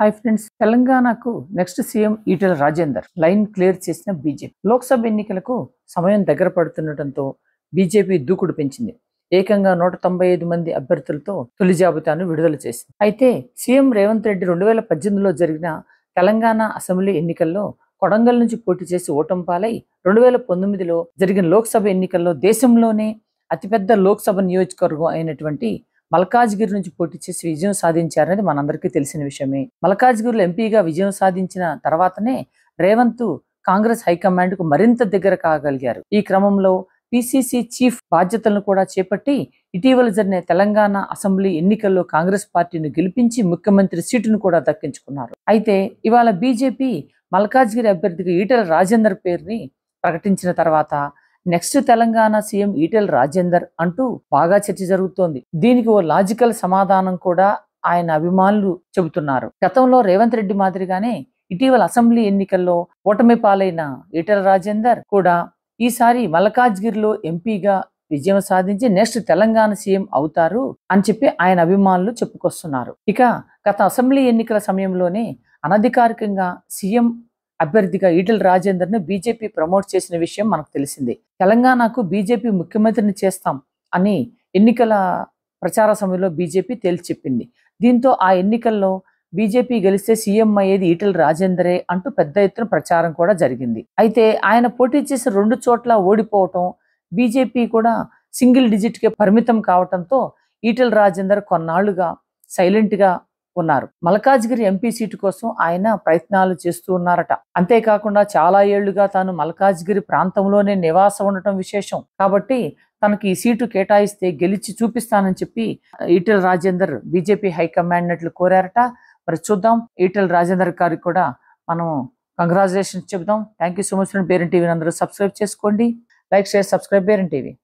hi friends తెలంగాణకు next CM Etela Rajender line clear చేసిన BJP Lok Sabha ఎన్నికలకు సమయం దగ్గర పడుతుండటంతో బీజేపీ దూకుడు పెంచింది ఏకంగా నూట తొంభై ఐదు మంది అభ్యర్థులతో తొలి జాబితాను విడుదల చేసింది అయితే సీఎం రేవంత్ రెడ్డి రెండు వేల పద్దెనిమిదిలో జరిగిన తెలంగాణ అసెంబ్లీ ఎన్నికల్లో కొడంగల్ నుంచి పోటీ చేసి ఓటంపాలై రెండు వేల పంతొమ్మిదిలో జరిగిన లోక్సభ ఎన్నికల్లో దేశంలోనే అతిపెద్ద లోక్సభ నియోజకవర్గం అయినటువంటి మల్కాజ్గిరి నుంచి పోటీ చేసి విజయం సాధించారనేది మనందరికీ తెలిసిన విషయమే మల్కాజ్గిరిలో ఎంపీగా విజయం సాధించిన తర్వాతనే రేవంత్ కాంగ్రెస్ హైకమాండ్కు మరింత దగ్గర కాగలిగారు ఈ క్రమంలో పిసిసి చీఫ్ బాధ్యతలను కూడా చేపట్టి ఇటీవల జరిగిన తెలంగాణ అసెంబ్లీ ఎన్నికల్లో కాంగ్రెస్ పార్టీని గెలిపించి ముఖ్యమంత్రి సీటును కూడా దక్కించుకున్నారు అయితే ఇవాళ బీజేపీ మల్కాజ్గిరి అభ్యర్థికి ఈటల రాజేందర్ పేరుని ప్రకటించిన తర్వాత నెక్స్ట్ తెలంగాణ సీఎం ఈటెల్ రాజేందర్ అంటూ బాగా చర్చ జరుగుతోంది దీనికి ఓ లాజికల్ సమాధానం కూడా ఆయన అభిమానులు చెబుతున్నారు గతంలో రేవంత్ రెడ్డి మాదిరిగానే ఇటీవల అసెంబ్లీ ఎన్నికల్లో ఓటమి పాలైన ఈటెల రాజేందర్ కూడా ఈసారి మల్కాజ్గిరిలో ఎంపీగా విజయం సాధించి నెక్స్ట్ తెలంగాణ సీఎం అవుతారు అని చెప్పి ఆయన అభిమానులు చెప్పుకొస్తున్నారు ఇక గత అసెంబ్లీ ఎన్నికల సమయంలోనే అనధికారికంగా సీఎం అభ్యర్థిగా ఈటల రాజేందర్ను బీజేపీ ప్రమోట్ చేసిన విషయం మనకు తెలిసింది తెలంగాణకు బీజేపీ ముఖ్యమంత్రిని చేస్తాం అని ఎన్నికల ప్రచార సమయంలో బీజేపీ తేల్చి చెప్పింది దీంతో ఆ ఎన్నికల్లో బీజేపీ గెలిస్తే సీఎం అయ్యేది ఈటల రాజేందరే అంటూ పెద్ద ఎత్తున ప్రచారం కూడా జరిగింది అయితే ఆయన పోటీ చేసి రెండు చోట్ల ఓడిపోవటం బీజేపీ కూడా సింగిల్ డిజిట్కే పరిమితం కావటంతో ఈటల రాజేందర్ కొన్నాళ్లుగా సైలెంట్గా ఉన్నారు మల్కాజ్గిరి ఎంపీ సీటు కోసం ఆయన ప్రయత్నాలు చేస్తూ ఉన్నారట అంతేకాకుండా చాలా ఏళ్లుగా తాను మల్కాజ్గిరి ప్రాంతంలోనే నివాసం ఉండటం విశేషం కాబట్టి తనకి ఈ సీటు కేటాయిస్తే గెలిచి చూపిస్తానని చెప్పి ఈటెల రాజేందర్ బీజేపీ హైకమాండ్ నట్లు కోరారట మరి చూద్దాం ఈటెల రాజేందర్ గారికి కూడా మనం కంగ్రాచులేషన్స్ చెబుదాం thank you so much parent టీవీని అందరూ సబ్స్క్రైబ్ చేసుకోండి like share subscribe parent TV